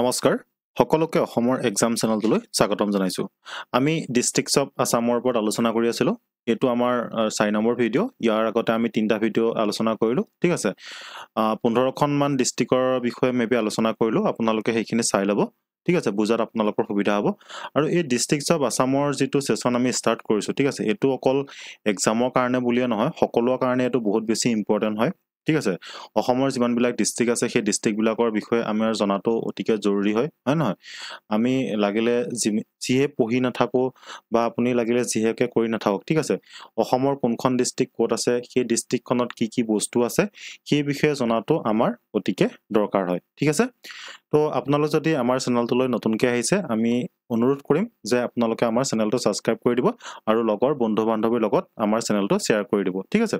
নমস্কাৰ সকলোকে অসমৰ এক্সাম চেনেলটোলৈ স্বাগতম জনাইছোঁ আমি ডিষ্ট্ৰিক্টছ অফ আছামৰ ওপৰত আলোচনা কৰি আছিলোঁ এইটো আমাৰ চাৰি নম্বৰ ভিডিঅ' ইয়াৰ আগতে আমি তিনিটা ভিডিঅ' আলোচনা কৰিলোঁ ঠিক আছে পোন্ধৰখনমান ডিষ্ট্ৰিক্টৰ বিষয়ে মেবি আলোচনা কৰিলোঁ আপোনালোকে সেইখিনি চাই ল'ব ঠিক আছে বুজাত আপোনালোকৰ সুবিধা হ'ব আৰু এই ডিষ্ট্ৰিক্টছ অফ আছামৰ যিটো ছেশ্যন আমি ষ্টাৰ্ট কৰিছোঁ ঠিক আছে এইটো অকল এক্সামৰ কাৰণে বুলিয়ে নহয় সকলোৰে কাৰণে এইটো বহুত বেছি ইম্পৰ্টেণ্ট হয় ঠিক আছে অসমৰ যিমানবিলাক ডিষ্ট্ৰিক্ট আছে সেই ডিষ্ট্ৰিক্টবিলাকৰ বিষয়ে আমি আৰু জনাটো অতিকৈ জৰুৰী হয় হয় নহয় আমি লাগিলে যি যিহে পঢ়ি নাথাকোঁ বা আপুনি লাগিলে যিহেকে কৰি নাথাকক ঠিক আছে অসমৰ কোনখন ডিষ্ট্ৰিক্ট ক'ত আছে সেই ডিষ্ট্ৰিক্টখনত কি কি বস্তু আছে সেই বিষয়ে জনাটো আমাৰ অতিকে দৰকাৰ হয় ঠিক আছে তো আপোনালোক যদি আমাৰ চেনেলটোলৈ নতুনকৈ আহিছে আমি অনুৰোধ কৰিম যে আপোনালোকে আমাৰ চেনেলটো ছাবস্ক্ৰাইব কৰি দিব আৰু লগৰ বন্ধু বান্ধৱীৰ লগত আমাৰ চেনেলটো শ্বেয়াৰ কৰি দিব ঠিক আছে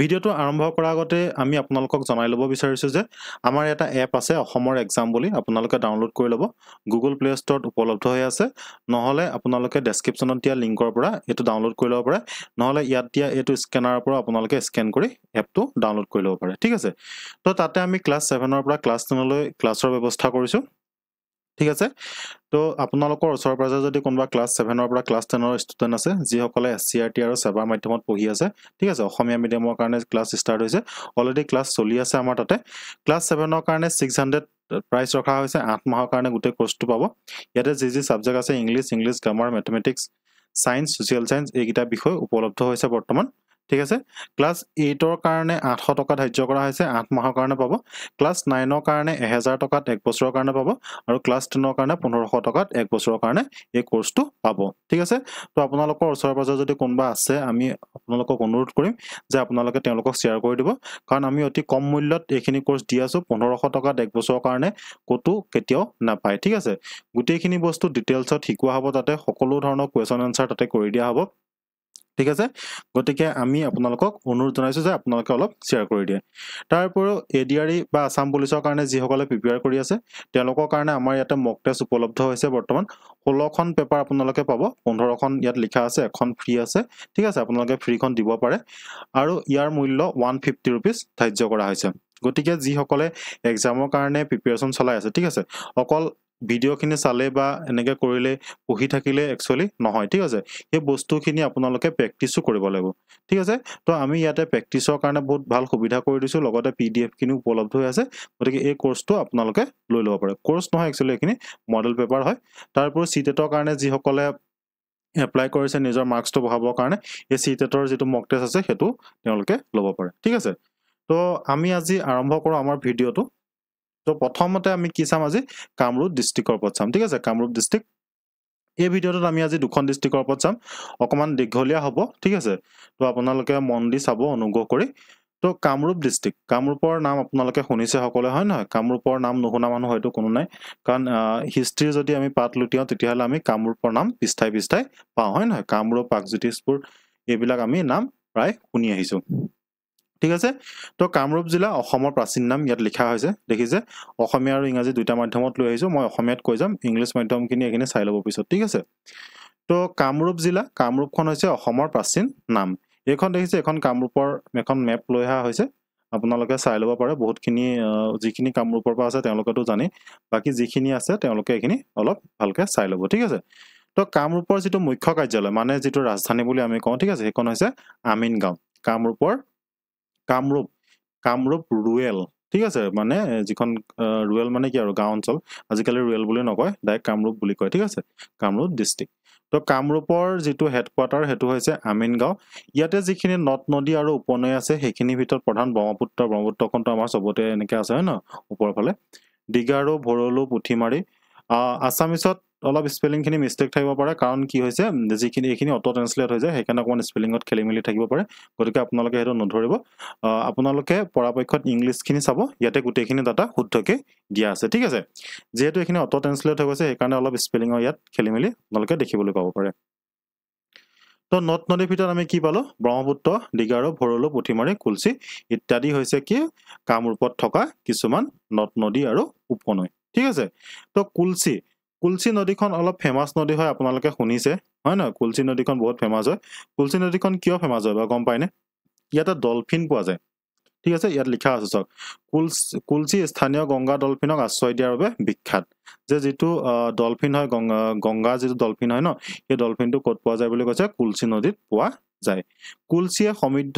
ভিডিঅ'টো আৰম্ভ কৰাৰ আগতে আমি আপোনালোকক জনাই ল'ব বিচাৰিছোঁ যে আমাৰ এটা এপ আছে অসমৰ এক্সাম বুলি আপোনালোকে ডাউনলোড কৰি ল'ব গুগল প্লে' ষ্ট'ৰত উপলব্ধ হৈ আছে নহ'লে আপোনালোকে ডেছক্ৰিপশ্যনত দিয়া লিংকৰ পৰা এইটো ডাউনলোড কৰি ল'ব পাৰে নহ'লে ইয়াত দিয়া এইটো স্কেনাৰৰ পৰা আপোনালোকে স্কেন কৰি এপটো ডাউনলোড কৰি ল'ব পাৰে ঠিক আছে তো তাতে আমি ক্লাছ ছেভেনৰ পৰা ক্লাছ টেনলৈ ক্লাছৰ ব্যৱস্থা কৰিছোঁ ঠিক আছে তো আপোনালোকৰ ওচৰে পাজৰে যদি কোনোবা ক্লাছ ছেভেনৰ পৰা ক্লাছ টেনৰ ষ্টুডেণ্ট আছে যিসকলে এছ চি আৰ টি আৰু ছেবাৰ মাধ্যমত পঢ়ি আছে ঠিক আছে অসমীয়া মিডিয়ামৰ কাৰণে ক্লাছ ষ্টাৰ্ট হৈছে অলৰেডি ক্লাছ চলি আছে আমাৰ তাতে ক্লাছ ছেভেনৰ কাৰণে ছিক্স হাণ্ড্ৰেড প্ৰাইচ ৰখা হৈছে আঠ মাহৰ কাৰণে গোটেই কৰ্চটো পাব ইয়াতে যি যি ছাবজেক্ট আছে English English grammar mathematics science social science এইকেইটা বিষয় উপলব্ধ হৈছে বৰ্তমান ঠিক আছে ক্লাছ এইটৰ কাৰণে আঠশ টকা ধাৰ্য কৰা হৈছে আঠ মাহৰ কাৰণে পাব ক্লাছ নাইনৰ কাৰণে এহেজাৰ টকাত এক বছৰৰ কাৰণে পাব আৰু ক্লাছ টেনৰ কাৰণে পোন্ধৰশ টকাত এক বছৰৰ কাৰণে এই কোৰ্চটো পাব ঠিক আছে ত' আপোনালোকৰ ওচৰে পাঁজৰে যদি কোনোবা আছে আমি আপোনালোকক অনুৰোধ কৰিম যে আপোনালোকে তেওঁলোকক শ্বেয়াৰ কৰি দিব কাৰণ আমি অতি কম মূল্যত এইখিনি কোৰ্চ দি আছোঁ পোন্ধৰশ টকাত এক বছৰৰ কাৰণে ক'তো কেতিয়াও নাপায় ঠিক আছে গোটেইখিনি বস্তু ডিটেইলছত শিকোৱা হ'ব তাতে সকলো ধৰণৰ কুৱেশ্যন এনচাৰ তাতে কৰি দিয়া হ'ব ঠিক আছে গতিকে আমি আপোনালোকক অনুৰোধ জনাইছোঁ যে আপোনালোকে অলপ শ্বেয়াৰ কৰি দিয়ে তাৰ উপৰিও A D R E e বা আছাম পুলিচৰ কাৰণে যিসকলে প্ৰিপেয়াৰ কৰি আছে তেওঁলোকৰ কাৰণে আমাৰ ইয়াতে মক টেষ্ট উপলব্ধ হৈছে বৰ্তমান ষোল্লখন পেপাৰ আপোনালোকে পাব পোন্ধৰখন ইয়াত লিখা আছে এখন ফ্ৰী আছে ঠিক আছে আপোনালোকে ফ্ৰীখন দিব পাৰে আৰু ইয়াৰ মূল্য ওৱান ফিফটি ৰুপিজ ধাৰ্য কৰা হৈছে গতিকে যিসকলে এক্সামৰ কাৰণে প্ৰিপেয়াৰেশ্যন চলাই আছে ঠিক আছে অকল ভিডিঅ'খিনি চালে বা এনেকৈ কৰিলে পঢ়ি থাকিলে একচুৱেলি নহয় ঠিক আছে সেই বস্তুখিনি আপোনালোকে প্ৰেক্টিচো কৰিব লাগিব ঠিক আছে তো আমি ইয়াতে প্ৰেক্টিচৰ কাৰণে বহুত ভাল সুবিধা কৰি দিছোঁ লগতে পি ডি এফখিনিও উপলব্ধ হৈ আছে গতিকে এই কৰ্চটো আপোনালোকে লৈ ল'ব পাৰে কৰ্চ নহয় একচুৱেলি এইখিনি মডেল পেপাৰ হয় তাৰ তাৰোপৰি চিটেটৰ e কাৰণে যিসকলে এপ্লাই কৰিছে নিজৰ মাৰ্কছটো বঢ়াবৰ কাৰণে এই চিটেটৰ e যিটো মক টেষ্ট আছে সেইটো তেওঁলোকে ল'ব পাৰে ঠিক আছে তো আমি আজি আৰম্ভ কৰোঁ আমাৰ ভিডিঅ'টো তো প্ৰথমতে আমি কি চাম আজি কামৰূপ ডিষ্ট্ৰিক্টৰ ওপৰত চাম ঠিক আছে কামৰূপ ডিষ্ট্ৰিক্ট এই ভিডিঅ'টোত আমি আজি দুখন ডিষ্ট্ৰিক্টৰ ওপৰত চাম অকণমান দীঘলীয়া হ'ব ঠিক আছে তো আপোনালোকে মন দি চাব অনুগ্ৰহ কৰি তো কামৰূপ ডিষ্ট্ৰিক্ট কামৰূপৰ নাম আপোনালোকে শুনিছে সকলোৱে হয় নহয় কামৰূপৰ নাম নুশুনা মানুহ হয়তো কোনো নাই কাৰণ হিষ্ট্ৰীৰ যদি আমি পাত লুটিয়াওঁ তেতিয়াহ'লে আমি কামৰূপৰ নাম পিষ্ঠাই পিষ্ঠাই পাওঁ হয় নহয় কামৰূপ প্ৰাগজ্যোতিষপুৰ এইবিলাক আমি নাম প্ৰায় শুনি আহিছোঁ ঠিক আছে তো কামৰূপ জিলা অসমৰ প্ৰাচীন নাম ইয়াত লিখা হৈছে দেখিছে অসমীয়া আৰু ইংৰাজী দুটা মাধ্যমত লৈ আহিছোঁ মই অসমীয়াত কৈ যাম ইংলিছ মাধ্যমখিনি এইখিনি চাই ল'ব পিছত ঠিক আছে তো কামৰূপ জিলা কামৰূপখন হৈছে অসমৰ প্ৰাচীন নাম এইখন দেখিছে এখন কামৰূপৰ এখন মেপ লৈ অহা হৈছে আপোনালোকে চাই ল'ব পাৰে বহুতখিনি যিখিনি কামৰূপৰ পৰা আছে তেওঁলোকেতো জানেই বাকী যিখিনি আছে তেওঁলোকে এইখিনি অলপ ভালকৈ চাই ল'ব ঠিক আছে তো কামৰূপৰ যিটো মুখ্য কাৰ্যালয় মানে যিটো ৰাজধানী বুলি আমি কওঁ ঠিক আছে সেইখন হৈছে আমিন গাঁও কামৰূপৰ কামৰূপ কামৰূপ ৰুৱেল ঠিক আছে মানে যিখন ৰুৱেল মানে কি আৰু গাঁও অঞ্চল আজিকালি ৰুৱেল বুলি নকয় ডাইৰেক্ট কামৰূপ বুলি কয় ঠিক আছে কামৰূপ ডিষ্ট্ৰিক্ট তো কামৰূপৰ যিটো হেডকোৱাৰ্টাৰ সেইটো হৈছে আমিন গাঁও ইয়াতে যিখিনি নদ নদী আৰু উপনৈ আছে সেইখিনিৰ ভিতৰত প্ৰধান ব্ৰহ্মপুত্ৰ ব্ৰহ্মপুত্ৰখনটো আমাৰ চবতে এনেকৈ আছে হয় ন ওপৰৰ ফালে ডিগাৰু ভৰলু পুঠিমাৰি আছামিছত অলপ স্পেলিংখিনি মিষ্টেক থাকিব পাৰে কাৰণ কি হৈছে যিখিনি এইখিনি অট' ট্ৰেঞ্চলেট হৈ যায় সেইকাৰণে অকণমান স্পেলিঙত খেলি মেলি থাকিব পাৰে গতিকে আপোনালোকে সেইটো নধৰিব আপোনালোকে পৰাপক্ষত ইংলিছখিনি চাব ইয়াতে গোটেইখিনি ডাটা শুদ্ধকৈ দিয়া আছে ঠিক আছে যিহেতু এইখিনি অট' ট্ৰেঞ্চলেট হৈ গৈছে সেইকাৰণে অলপ স্পেলিঙৰ ইয়াত খেলি মেলি আপোনালোকে দেখিবলৈ পাব পাৰে তো নদ নদীৰ ভিতৰত আমি কি পালোঁ ব্ৰহ্মপুত্ৰ ডিগাৰু ভৰলু পুঠিমাৰি কুলচি ইত্যাদি হৈছে কি কামৰূপত থকা কিছুমান নট নদী আৰু উপনৈ ঠিক আছে তো কুলচি কুলচি নদীখন অলপ ফেমাছ নদী হয় আপোনালোকে শুনিছে হয় নহয় কুলচি নদীখন বহুত ফেমাছ হয় কুলচি নদীখন কিয় ফেমাছ হয় বা গম পাইনে ইয়াতে ডলফিন পোৱা যায় ঠিক আছে ইয়াত লিখা আছে চাওক কুলচি কুলচি স্থানীয় গংগা ডলফিনক আশ্ৰয় দিয়াৰ বাবে বিখ্যাত যে যিটো ডলফিন হয় গংগা গংগা যিটো ডলফিন হয় ন সেই ডলফিনটো ক'ত পোৱা যায় বুলি কৈছে কুলচি নদীত পোৱা যায় কুলচিয়ে সমৃদ্ধ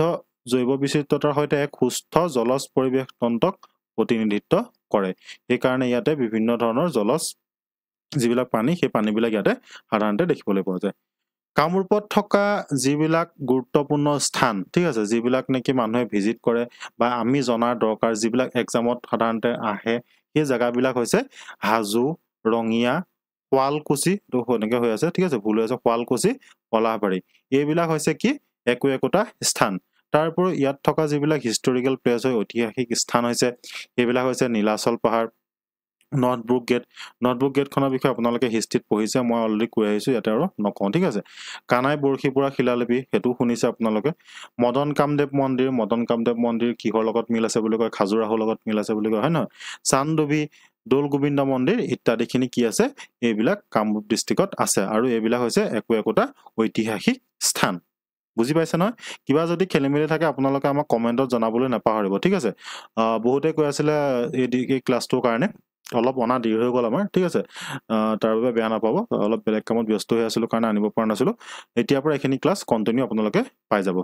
জৈৱ বিচিত্ৰতাৰ সৈতে এক সুস্থ জলজ পৰিৱেশ তন্ত্ৰক প্ৰতিনিধিত্ব কৰে সেইকাৰণে ইয়াতে বিভিন্ন ধৰণৰ জলজ যিবিলাক পানী সেই পানীবিলাক ইয়াতে সাধাৰণতে দেখিবলৈ পোৱা যায় কামৰূপত থকা যিবিলাক গুৰুত্বপূৰ্ণ স্থান ঠিক আছে যিবিলাক নেকি মানুহে ভিজিট কৰে বা আমি জনাৰ দৰকাৰ যিবিলাক এক্সামত সাধাৰণতে আহে সেই জেগাবিলাক হৈছে হাজো ৰঙিয়া শুৱালকুছি শুৱালকুচি এনেকৈ হৈ আছে ঠিক আছে ভুল হৈ আছে শুৱালকুছি কলাহবাৰী এইবিলাক হৈছে কি একো একোটা স্থান তাৰ উপৰিও ইয়াত থকা যিবিলাক হিষ্টৰিকেল প্লেচ হয় ঐতিহাসিক স্থান হৈছে সেইবিলাক হৈছে নীলাচল পাহাৰ নৰ্থ নটবুক গেট নটবুক গেটখনৰ বিষয়ে আপোনালোকে হিষ্ট্ৰিত পঢ়িছে মই অলৰেডি কৈ আহিছোঁ ইয়াতে আৰু নকওঁ ঠিক আছে কানাই বৰশী বৰশীপুৰা শিলালিপি সেইটো শুনিছে আপোনালোকে মদন কামদেৱ মন্দিৰ মদন কামদেৱ মন্দিৰ কিহৰ লগত মিল আছে বুলি কয় খাজুৰাহুৰ লগত মিল আছে বুলি কয় হয় নহয় চান্দুবি দৌল গোবিন্দ মন্দিৰ ইত্যাদিখিনি কি আছে এইবিলাক কামৰূপ ডিষ্ট্ৰিক্টত আছে আৰু এইবিলাক হৈছে একো একোটা ঐতিহাসিক স্থান বুজি পাইছে নহয় কিবা যদি খেলি মেলি থাকে আপোনালোকে আমাক কমেণ্টত জনাবলৈ নাপাহৰিব ঠিক আছে বহুতে কৈ আছিলে এই ক্লাছটোৰ কাৰণে অলপ অনা দেৰি হৈ গ'ল আমাৰ ঠিক আছে তাৰ বাবে বেয়া নাপাব অলপ বেলেগ কামত ব্যস্ত হৈ আছিলোঁ কাৰণে আনিব পৰা নাছিলোঁ এতিয়াৰ পৰা এইখিনি ক্লাছ কণ্টিনিউ আপোনালোকে পাই যাব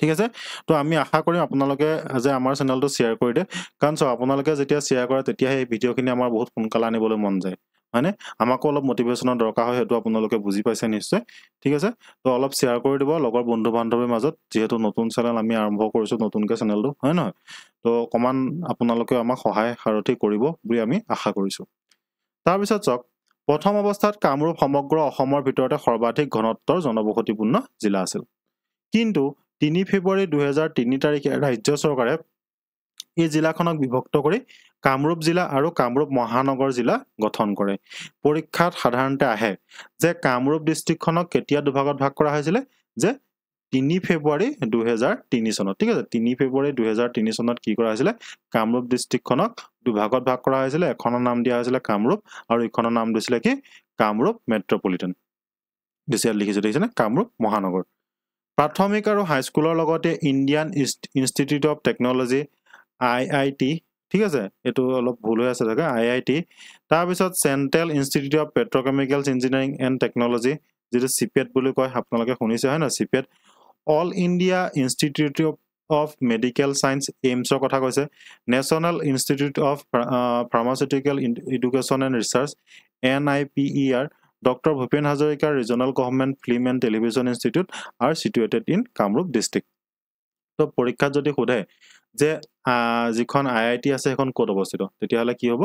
ঠিক আছে তো আমি আশা কৰিম আপোনালোকে যে আমাৰ চেনেলটো শ্বেয়াৰ কৰি দিয়ে কাৰণ চাওক আপোনালোকে যেতিয়া শ্বেয়াৰ কৰে তেতিয়া সেই ভিডিঅ'খিনি আমাৰ বহুত সোনকালে আনিবলৈ মন যায় হয়নে আমাকো অলপ মটিভেশ্যনৰ দৰকাৰ হয় সেইটো আপোনালোকে বুজি পাইছে নিশ্চয় ঠিক আছে তো অলপ শ্বেয়াৰ কৰি দিব লগৰ বন্ধু বান্ধৱীৰ মাজত যিহেতু নতুন চেনেল আমি আৰম্ভ কৰিছোঁ নতুনকৈ চেনেলটো হয় নহয় তো অকণমান আপোনালোকেও আমাক সহায় সাৰথি কৰিব বুলি আমি আশা কৰিছোঁ তাৰপিছত চাওক প্ৰথম অৱস্থাত কামৰূপ সমগ্ৰ অসমৰ ভিতৰতে সৰ্বাধিক ঘনত্বৰ জনবসতিপূৰ্ণ জিলা আছিল কিন্তু তিনি ফেব্ৰুৱাৰী দুহেজাৰ তিনি তাৰিখে ৰাজ্য চৰকাৰে এই জিলাখনক বিভক্ত কৰি কামৰূপ জিলা আৰু কামৰূপ মহানগৰ জিলা গঠন কৰে পৰীক্ষাত সাধাৰণতে আহে যে কামৰূপ ডিষ্ট্ৰিক্টখনক কেতিয়া দুভাগত ভাগ কৰা হৈছিলে যে তিনি ফেব্ৰুৱাৰী দুহেজাৰ তিনি চনত ঠিক আছে তিনি ফেব্ৰুৱাৰী দুহেজাৰ তিনি চনত কি কৰা হৈছিলে কামৰূপ ডিষ্ট্ৰিক্টখনক দুভাগত ভাগ কৰা হৈছিলে এখনৰ নাম দিয়া হৈছিলে কামৰূপ আৰু ইখনৰ নাম দিছিলে কি কামৰূপ মেট্ৰপলিটেন দুচিয়াত লিখিছো দেখিছেনে কামৰূপ মহানগৰ প্ৰাথমিক আৰু হাইস্কুলৰ লগতে Indian Institute of Technology I I T ঠিক আছে এইটো অলপ ভুল হৈ আছে জাগা আই আই টি তাৰপিছত central institute of petrochemicals engineering and technology যিটো চিপেট বুলি কয় আপোনালোকে শুনিছে হয় নহয় CIPET all India institute of medical science এইমছৰ কথা কৈছে national institute of pharmaceutical education and research N I P E R doctor Bhupen হাজৰিকাৰ regional government film and television institute R situated in Kamrup district ত' পৰীক্ষাত যদি সোধে যে যিখন আই আই টি আছে সেইখন ক'ত অৱস্থিত তেতিয়াহ'লে কি হ'ব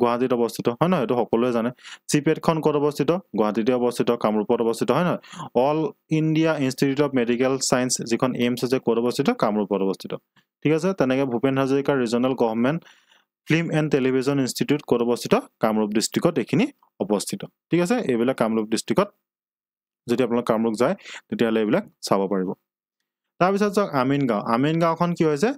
গুৱাহাটীত অৱস্থিত হয় নহয় এইটো সকলোৱে জানে চি পি এডখন ক'ত অৱস্থিত গুৱাহাটীতে অৱস্থিত কামৰূপত অৱস্থিত হয় নহয় all India institute of medical science যিখন এইমছ আছে ক'ত অৱস্থিত কামৰূপত অৱস্থিত ঠিক আছে তেনেকৈ ভূপেন হাজৰিকাৰ regional government film and television institute ক'ত অৱস্থিত কামৰূপ ডিষ্ট্ৰিক্টত এইখিনি অৱস্থিত ঠিক আছে এইবিলাক কামৰূপ ডিষ্ট্ৰিক্টত যদি আপোনালোক কামৰূপ যায় তেতিয়াহ'লে এইবিলাক চাব পাৰিব তাৰপিছত গাঁও আমিন গাঁওখন কি হৈছে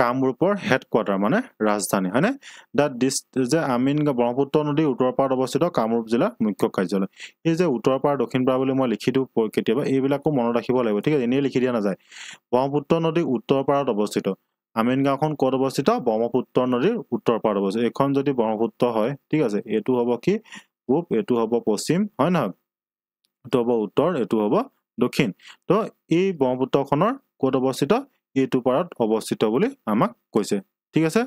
কামৰূপৰ হেডকোৱাৰ্টাৰ মানে ৰাজধানী হয়নে দ্য ডিষ্ট যে আমিনগাঁও ব্ৰহ্মপুত্ৰ নদীৰ উত্তৰ পাৰত অৱস্থিত কামৰূপ জিলাৰ মুখ্য কাৰ্যালয় এই যে উত্তৰ পাৰ দক্ষিণ পাৰ বুলি মই লিখি দিওঁ কেতিয়াবা এইবিলাকো মনত ৰাখিব লাগিব ঠিক আছে এনেই লিখি দিয়া নাযায় ব্ৰহ্মপুত্ৰ নদীৰ উত্তৰ পাৰত অৱস্থিত আমিন গাঁওখন ক'ত অৱস্থিত ব্ৰহ্মপুত্ৰ নদীৰ উত্তৰ পাৰত অৱস্থিত এইখন যদি ব্ৰহ্মপুত্ৰ হয় ঠিক আছে এইটো হ'ব কি পূব এইটো হ'ব পশ্চিম হয় নহয় এইটো হ'ব উত্তৰ এইটো হ'ব দক্ষিণ ত' এই ব্ৰহ্মপুত্ৰখনৰ ক'ত অৱস্থিত এইটো পাৰত অৱস্থিত বুলি আমাক কৈছে ঠিক আছে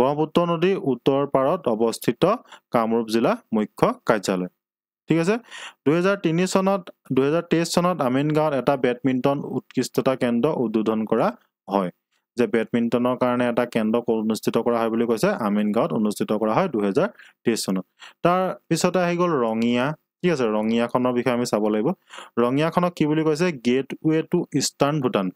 ব্ৰহ্মপুত্ৰ নদীৰ উত্তৰ পাৰত অৱস্থিত কামৰূপ জিলা মুখ্য কাৰ্যালয় ঠিক আছে দুহেজাৰ তিনি চনত দুহেজাৰ তেইছ চনত আমিন গাঁৱত এটা বেডমিণ্টন উৎকৃষ্টতা কেন্দ্ৰ উদ্বোধন কৰা হয় যে বেডমিণ্টনৰ কাৰণে এটা কেন্দ্ৰ ক'ত অনুষ্ঠিত কৰা হয় বুলি কৈছে আমিন গাঁৱত অনুষ্ঠিত কৰা হয় দুহেজাৰ তেইছ চনত তাৰ পিছতে আহি গ'ল ৰঙিয়া ঠিক আছে ৰঙিয়াখনৰ বিষয়ে আমি চাব লাগিব ৰঙিয়াখনক কি বুলি কৈছে গেটৱে টু ইষ্টাৰ্ণ ভূটান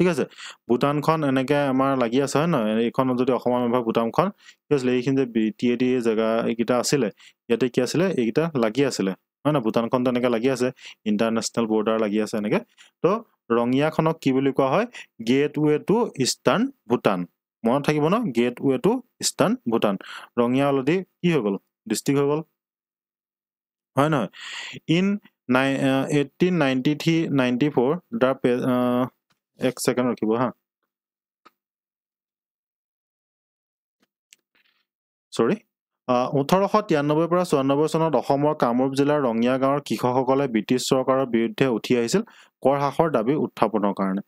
ঠিক আছে ভূটানখন এনেকৈ আমাৰ লাগি আছে হয় নহয় এইখন যদি অসমৰ মেম্বাৰ ভূটানখন ঠিক আছিলে এইখিনি যে বি টি এ টি জেগা এইকেইটা আছিলে ইয়াতে কি আছিলে এইকেইটা লাগি আছিলে হয় নহয় ভূটানখন এনেকৈ লাগি আছে ইণ্টাৰনেশ্যনেল বৰ্ডাৰ লাগি আছে এনেকৈ তো ৰঙিয়াখনক কি বুলি কোৱা হয় গেটৱে টু ইষ্টাৰ্ণ ভূটান মনত থাকিব ন gateway to eastern Bhutan Rangia already কি হৈ গ'ল ডিষ্ট্ৰিক্ট হৈ গ'ল হয় নহয় in eighteen ninety three ninety four the পে এক ছেকেণ্ড ৰখিব হা চৰি uh, ওঠৰশ তিৰান্নব্বৈৰ পৰা চৌৰান্নব্বৈ চনত অসমৰ কামৰূপ জিলাৰ ৰঙিয়া গাঁৱৰ কৃষকসকলে ব্ৰিটিছ চৰকাৰৰ বিৰুদ্ধে উঠি আহিছিল কৰ হ্ৰাসৰ দাবী উত্থাপনৰ কাৰণে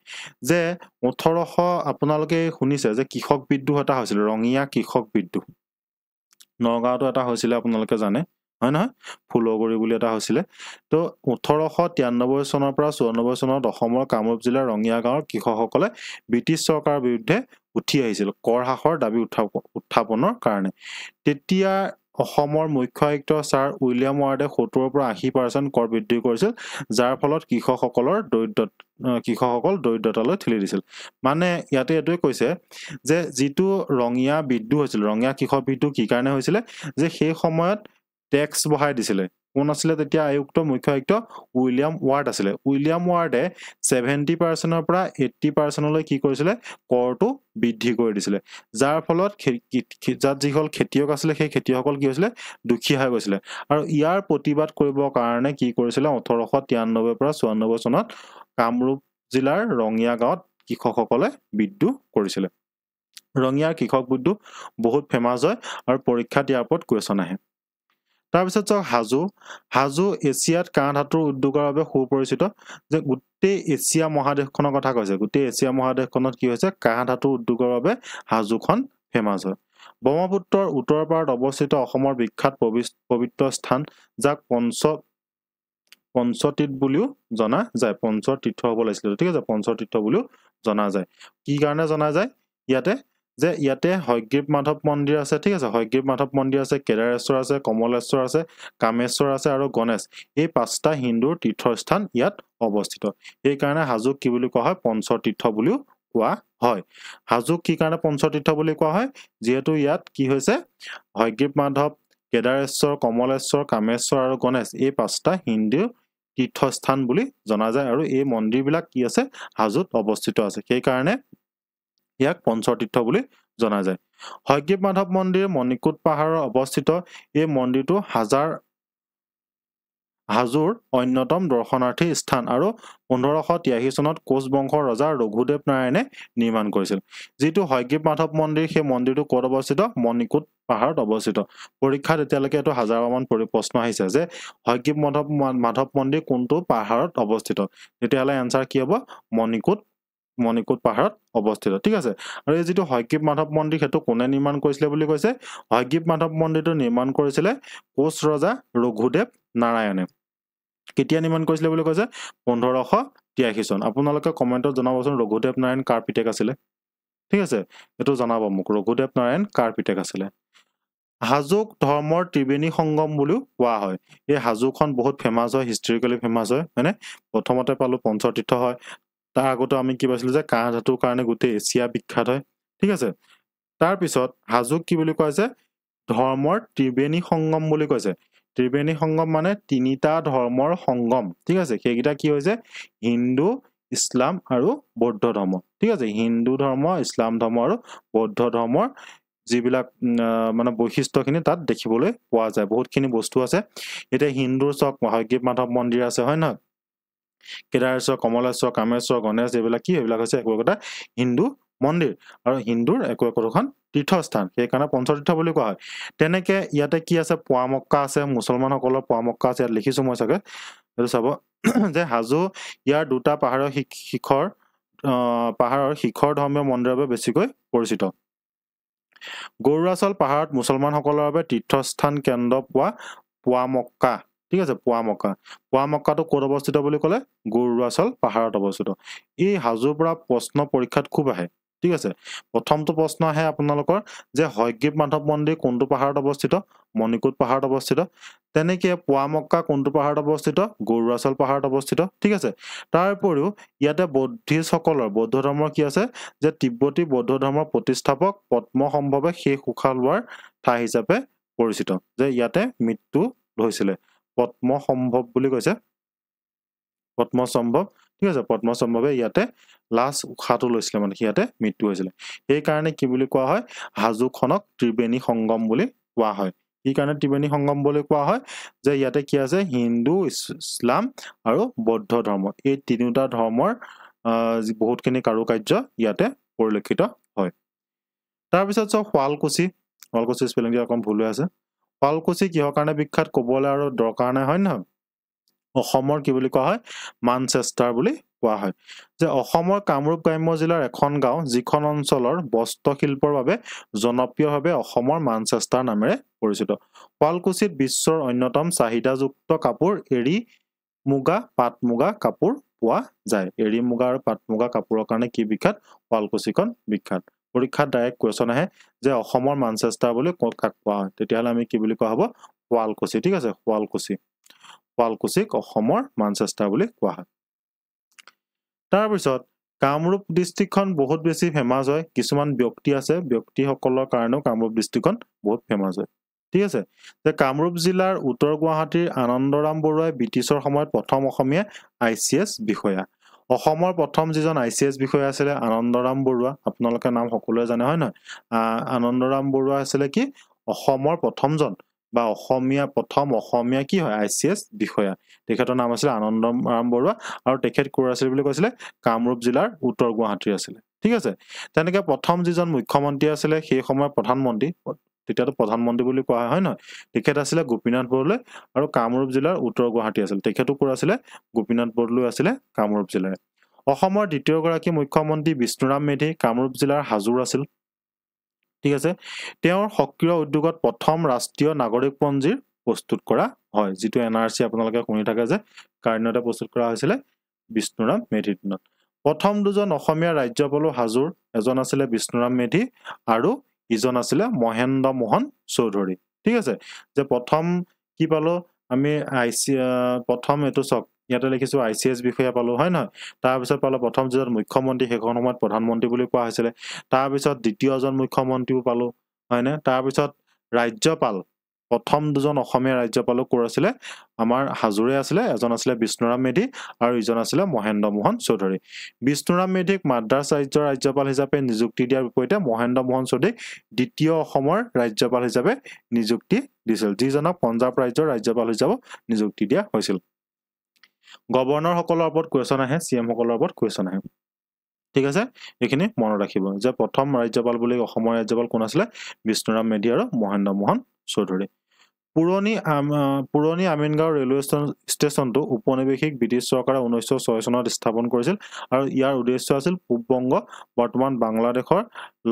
যে ওঠৰশ আপোনালোকে শুনিছে যে কৃষক বিদ্ৰোহ এটা হৈছিল ৰঙিয়া কৃষক বিদ্ৰোহ নগাঁৱতো এটা হৈছিলে আপোনালোকে জানে হয় নহয় ফুলগুৰি বুলি এটা হৈছিলে তো ওঠৰশ তিৰান্নব্বৈ চনৰ পৰা চৌৰান্নব্বৈ চনত অসমৰ কামৰূপ জিলাৰ ৰঙিয়া গাঁৱৰ কৃষকসকলে ব্ৰিটিছ চৰকাৰৰ বিৰুদ্ধে উঠি আহিছিল কৰ হ্ৰাসৰ দাবী উত্থাপন উত্থাপনৰ কাৰণে তেতিয়া অসমৰ মুখ্য আয়ুক্ত ছাৰ উইলিয়াম ৱাৰ্ডে সত্তৰৰ পৰা আশী পাৰ্চেণ্ট কৰ বৃদ্ধি কৰিছিল যাৰ ফলত কৃষকসকলৰ দৰিদ্ৰত কৃষকসকল দৰিদ্ৰতালৈ ঠেলি দিছিল মানে ইয়াতে এইটোৱে কৈছে যে যিটো ৰঙীয়া বিদ্ৰোহ হৈছিল ৰঙীয়া কৃষক বিদ্ৰোহ কি কাৰণে হৈছিলে যে সেই সময়ত টেক্স বহাই দিছিলে কোন আছিলে তেতিয়া আয়ুক্ত মুখ্য আয়ুক্ত উইলিয়াম ৱাৰ্ড আছিলে উইলিয়াম ৱাৰ্ডে ছেভেণ্টি পাৰ্চেণ্টৰ পৰা এইট্টি পাৰ্চেণ্টলৈ কি কৰিছিলে কৰটো বৃদ্ধি কৰি দিছিলে যাৰ ফলত যাত যিসকল খেতিয়ক আছিলে সেই খেতিয়কসকল কি হৈছিলে দুখীয়া হৈ গৈছিলে আৰু ইয়াৰ প্ৰতিবাদ কৰিবৰ কাৰণে কি কৰিছিলে ওঠৰশ তিৰান্নব্বৈৰ পৰা চৌৰান্নব্বৈ চনত কামৰূপ জিলাৰ ৰঙিয়া গাঁৱত কৃষকসকলে বিদ্ৰোহ কৰিছিলে ৰঙিয়াৰ কৃষক বিদ্ৰোহ বহুত ফেমাছ হয় আৰু পৰীক্ষাত ইয়াৰ ওপৰত কুৱেশ্যন আহে তাৰপিছত চাওক হাজো হাজো এছিয়াত কাঁহ ধাতুৰ উদ্যোগৰ বাবে সুপৰিচিত যে গোটেই এছিয়া মহাদেশখনৰ কথা কৈছে গোটেই এছিয়া মহাদেশখনত কি হৈছে কাঁহ ধাতুৰ উদ্যোগৰ বাবে হাজোখন ফেমাছ হয় ব্ৰহ্মপুত্ৰৰ উত্তৰ পাৰত অৱস্থিত অসমৰ বিখ্যাত পবিত্ৰ স্থান যাক পঞ্চ পঞ্চতীৰ্থ বুলিও জনা যায় পঞ্চতীৰ্থ হ'ব লাগিছিলে ঠিক আছে পঞ্চতীৰ্থ বুলিও জনা যায় কি কাৰণে জনা যায় ইয়াতে যে ইয়াতে হয়গ্ৰীব মাধৱ মন্দিৰ আছে ঠিক আছে হয়গ্ৰীব মাধৱ মন্দিৰ আছে কেদাৰেশ্বৰ আছে কমলেশ্বৰ আছে কামেশ্বৰ আছে আৰু গণেশ এই পাঁচটা হিন্দুৰ তীৰ্থস্থান ইয়াত অৱস্থিত সেইকাৰণে হাজোক কি বুলি কোৱা হয় পঞ্চতীৰ্থ বুলিও কোৱা হয় হাজোক কি কাৰণে পঞ্চতীৰ্থ বুলি কোৱা হয় যিহেতু ইয়াত কি হৈছে হয়গ্ৰীব মাধৱ কেদাৰেশ্বৰ কমলেশ্বৰ কামেশ্বৰ আৰু গণেশ এই পাঁচটা হিন্দুৰ তীৰ্থস্থান বুলি জনা যায় আৰু এই মন্দিৰবিলাক কি আছে হাজোত অৱস্থিত আছে সেইকাৰণে ইয়াক পঞ্চতীৰ্থ বুলি জনা যায় হয়গ্ৰীৱ মাধৱ মন্দিৰ মণিকুট পাহাৰত অৱস্থিত এই মন্দিৰটো হাজাৰ হাজোৰ অন্যতম দৰ্শনাৰ্থী স্থান আৰু পোন্ধৰশ তিৰাশী চনত কোচ বংশৰ ৰজা ৰঘুদেৱ নাৰায়ণে নিৰ্মাণ কৰিছিল যিটো হয়গ্ৰীৱ মাধৱ মন্দিৰ সেই মন্দিৰটো ক'ত অৱস্থিত মণিকুট পাহাৰত অৱস্থিত পৰীক্ষাত এতিয়ালৈকে এইটো হাজাৰমান প্ৰশ্ন আহিছে যে হয়গ্ৰীৱ মাধৱ মাধৱ মন্দিৰ কোনটো পাহাৰত অৱস্থিত তেতিয়াহ'লে এনচাৰ কি হ'ব মণিকুট মণিকোট পাহাৰত অৱস্থিত ঠিক আছে আৰু এই যিটো হয়গীপ মাধৱ মন্দিৰ সেইটো কোনে নিৰ্মাণ কৰিছিলে বুলি কৈছে হয়গীপ মাধৱ মন্দিৰটো নিৰ্মাণ কৰিছিলে কোচ ৰজা ৰঘুদেৱ নাৰায়ণে কেতিয়া নিৰ্মাণ কৰিছিলে বুলি কৈছে পোন্ধৰশ তিৰাশী চন আপোনালোকে কমেণ্টত জনাবচোন ৰঘুদেৱ নাৰায়ণ কাৰ পিতেক আছিলে ঠিক আছে এইটো জনাব মোক ৰঘুদেৱ নাৰায়ণ কাৰ পিতেক আছিলে হাজোক ধৰ্মৰ ত্ৰিবেণী সংগম বুলিও কোৱা হয় এই হাজোখন বহুত ফেমাছ হয় হিষ্টৰিকেলি ফেমাছ হয় হয়নে প্ৰথমতে পালো পঞ্চতীৰ্থ হয় তাৰ আগতে আমি কি পাইছিলোঁ যে কাঁহ ধাতুৰ কাৰণে গোটেই এছিয়া বিখ্যাত হয় ঠিক আছে তাৰপিছত হাজুক কি বুলি কোৱা হৈছে ধৰ্মৰ ত্ৰিবেণী সংগম বুলি কৈছে ত্ৰিবেণী সংগম মানে তিনিটা ধৰ্মৰ সংগম ঠিক আছে সেইকেইটা কি হৈছে হিন্দু ইছলাম আৰু বৌদ্ধ ধৰ্ম ঠিক আছে হিন্দু ধৰ্ম ইছলাম ধৰ্ম আৰু বৌদ্ধ ধৰ্মৰ যিবিলাক মানে বৈশিষ্ট্যখিনি তাত দেখিবলৈ পোৱা যায় বহুতখিনি বস্তু আছে এতিয়া হিন্দুৰ চব মহাগীৰ মাধৱ মন্দিৰ আছে হয় নহয় কেদাৰেশ্বৰ কমলেশ্বৰ কামেশ্বৰ গণেশ এইবিলাক কি এইবিলাক হৈছে একো একোটা হিন্দু মন্দিৰ আৰু হিন্দুৰ একো একোখন তীৰ্থস্থান সেইকাৰণে পঞ্চতীৰ্থ বুলি কোৱা হয় তেনেকে ইয়াতে কি আছে পোৱামক্কা আছে মুছলমানসকলৰ পোৱামক্কা আছে ইয়াত লিখিছো মই চাগে এইটো চাব যে হাজো ইয়াৰ দুটা পাহাৰৰ শিখৰ পাহাৰৰ শিখৰ ধৰ্মীয় মন্দিৰৰ বাবে বেছিকৈ পৰিচিত গৌৰাচল পাহাৰত মুছলমানসকলৰ বাবে তীৰ্থস্থান কেন্দ্ৰ পোৱা পোৱামক্কা ঠিক আছে পোৱামক্কা পোৱামক্কাটো ক'ত অৱস্থিত বুলি ক'লে গৰুৱাচল পাহাৰত অৱস্থিত এই হাজোৰ পৰা প্ৰশ্ন পৰীক্ষাত খুব আহে ঠিক আছে প্ৰথমটো প্ৰশ্ন আহে আপোনালোকৰ যে হয়গ্ৰীৱ মাধৱ মন্দিৰ কোনটো পাহাৰত অৱস্থিত মণিকোট পাহাৰত অৱস্থিত তেনেকৈ পোৱামক্কা কোনটো পাহাৰত অৱস্থিত গৰুৱাচল পাহাৰত অৱস্থিত ঠিক আছে তাৰ উপৰিও ইয়াতে বৌদ্ধিষ্টসকলৰ বৌদ্ধ ধৰ্মৰ কি আছে যে তিব্বতী বৌদ্ধ ধৰ্মৰ প্ৰতিষ্ঠাপক পদ্ম সম্ভৱে শেষ সুখা লোৱাৰ ঠাই হিচাপে পৰিচিত যে ইয়াতে মৃত্যু হৈছিলে পদ্মসম্ভৱ বুলি কৈছে পদ্মসম্ভৱ ঠিক আছে পদ্মসম্ভৱে ইয়াতে লাষ্ট উশাহটো লৈছিলে মানে সিয়াতে মৃত্যু হৈছিলে সেইকাৰণে কি বুলি কোৱা হয় হাজুখনক ত্ৰিবেণী সংগম বুলি কোৱা হয় কি কাৰণে ত্ৰিবেণী সংগম বুলি কোৱা হয় যে ইয়াতে কি আছে হিন্দু ইছলাম আৰু বৌদ্ধ ধৰ্ম এই তিনিওটা ধৰ্মৰ আহ বহুতখিনি কাৰুকাৰ্য ইয়াতে পৰিলক্ষিত হয় তাৰপিছত চাওক শুৱালকুছি শুৱালকুছি স্পেলিংটো অকণ ভুল হৈ আছে শুৱালকুছি কিহৰ কাৰণে বিখ্যাত ক'বলৈ আৰু দৰকাৰ নাই হয় নহয় অসমৰ কি বুলি কোৱা হয় মানচেষ্টাৰ বুলি কোৱা হয় যে অসমৰ কামৰূপ গ্ৰাম্য জিলাৰ এখন গাঁও যিখন অঞ্চলৰ বস্ত্ৰশিল্পৰ বাবে জনপ্ৰিয়ভাৱে অসমৰ মানচেষ্টাৰ নামেৰে পৰিচিত শুৱালকুছিত বিশ্বৰ অন্যতম চাহিদাযুক্ত কাপোৰ এৰি মুগা পাট মুগা কাপোৰ পোৱা যায় এৰি মুগা আৰু পাট মুগা কাপোৰৰ কাৰণে কি বিখ্যাত শুৱালকুছিখন বিখ্যাত পৰীক্ষাত ডাইৰেক্ট কুৱেশ্যন আহে যে অসমৰ মানচেষ্টাৰ বুলি কাক কোৱা হয় তেতিয়াহ'লে আমি কি বুলি কোৱা হ'ব শুৱালকুচি ঠিক আছে শুৱালকুছি শুৱালকুছিক অসমৰ মানচেষ্টাৰ বুলি কোৱা হয় তাৰপিছত কামৰূপ ডিষ্ট্ৰিক্টখন বহুত বেছি ফেমাছ হয় কিছুমান ব্যক্তি আছে ব্যক্তিসকলৰ কাৰণেও কামৰূপ ডিষ্ট্ৰিক্টখন বহুত ফেমাচ হয় ঠিক আছে যে কামৰূপ জিলাৰ উত্তৰ গুৱাহাটীৰ আনন্দৰাম বৰুৱাই ব্ৰিটিছৰ সময়ত প্ৰথম অসমীয়া আই চি এছ বিষয়া অসমৰ প্ৰথম যিজন আই চি এছ বিষয়া আছিলে আনন্দৰাম বৰুৱা আপোনালোকে নাম সকলোৱে জানে হয় নহয় আনন্দৰাম বৰুৱা আছিলে কি অসমৰ প্ৰথমজন বা অসমীয়া প্ৰথম অসমীয়া কি হয় আই চি এছ বিষয়া তেখেতৰ নাম আছিলে আনন্দৰাম বৰুৱা আৰু তেখেত ক'ৰ আছিলে বুলি কৈছিলে কামৰূপ জিলাৰ উত্তৰ গুৱাহাটীৰ আছিলে ঠিক আছে তেনেকে প্ৰথম যিজন মুখ্যমন্ত্ৰী আছিলে সেই সময়ৰ প্ৰধানমন্ত্ৰী তেতিয়াতো প্ৰধানমন্ত্ৰী বুলি কোৱা হয় হয় নহয় তেখেত আছিলে গোপীনাথ বৰদলৈ আৰু কামৰূপ জিলাৰ উত্তৰ গুৱাহাটী আছিল তেখেতো কোৰ আছিলে গোপীনাথ বৰদলৈ আছিলে কামৰূপ জিলাৰে অসমৰ দ্বিতীয়গৰাকী মুখ্যমন্ত্ৰী বিষ্ণুৰাম মেধি কামৰূপ জিলাৰ হাজোৰ আছিল ঠিক আছে তেওঁৰ সক্ৰিয় উদ্যোগত প্ৰথম ৰাষ্ট্ৰীয় নাগৰিকপঞ্জীৰ প্ৰস্তুত কৰা হয় যিটো এন আৰ চি আপোনালোকে শুনি থাকে যে কাৰণতে প্ৰস্তুত কৰা হৈছিলে বিষ্ণুৰাম মেধিৰ দিনত প্ৰথম দুজন অসমীয়া ৰাজ্যপালো হাজোৰ এজন আছিলে বিষ্ণুৰাম মেধি আৰু ইজন আছিলে মহেন্দ্ৰ মোহন চৌধুৰী ঠিক আছে যে প্ৰথম কি পালো আমি আই চি প্ৰথম এইটো চক ইয়াতে লিখিছোঁ আই চি এছ বিষয়া পালোঁ হয় নহয় তাৰপিছত পালোঁ প্ৰথম যিজন মুখ্যমন্ত্ৰী সেইখন সময়ত প্ৰধানমন্ত্ৰী বুলি কোৱা হৈছিলে তাৰপিছত দ্বিতীয়জন মুখ্যমন্ত্ৰীও পালোঁ হয়নে তাৰপিছত ৰাজ্যপাল প্ৰথম দুজন অসমীয়া ৰাজ্যপালক কোৰ আছিলে আমাৰ হাজোৰে আছিলে এজন আছিলে বিষ্ণুৰাম মেধি আৰু ইজন আছিলে মহেন্দ্ৰ মোহন চৌধুৰী বিষ্ণুৰাম মেধিক মাদ্ৰাছ ৰাজ্যৰ ৰাজ্যপাল হিচাপে নিযুক্তি দিয়াৰ বিপৰীতে মহেন্দ্ৰ মোহন চৌধুৰীক দ্বিতীয় অসমৰ ৰাজ্যপাল হিচাপে নিযুক্তি দিছিল যিজনক পঞ্জাৱ ৰাজ্যৰ ৰাজ্যপাল হিচাপে নিযুক্তি দিয়া হৈছিল গভৰ্ণৰসকলৰ ওপৰত কুৱেশ্যন আহে চি এমসকলৰ ওপৰত কুৱেশ্যন আহে ঠিক আছে এইখিনি মনত ৰাখিব যে প্ৰথম ৰাজ্যপাল বুলি অসমৰ ৰাজ্যপাল কোন আছিলে বিষ্ণুৰাম মেধি আৰু মহেন্দ্ৰ মোহন চৌধুৰী পুৰণি পুৰণি আমিনগাঁও ৰেলৱে ষ্টেচনটো উপনিৱেশিক ব্ৰিটিছ চৰকাৰে ঊনৈছশ ছয় চনত স্থাপন কৰিছিল আৰু ইয়াৰ উদ্দেশ্য আছিল পূব বংগ বৰ্তমান বাংলাদেশৰ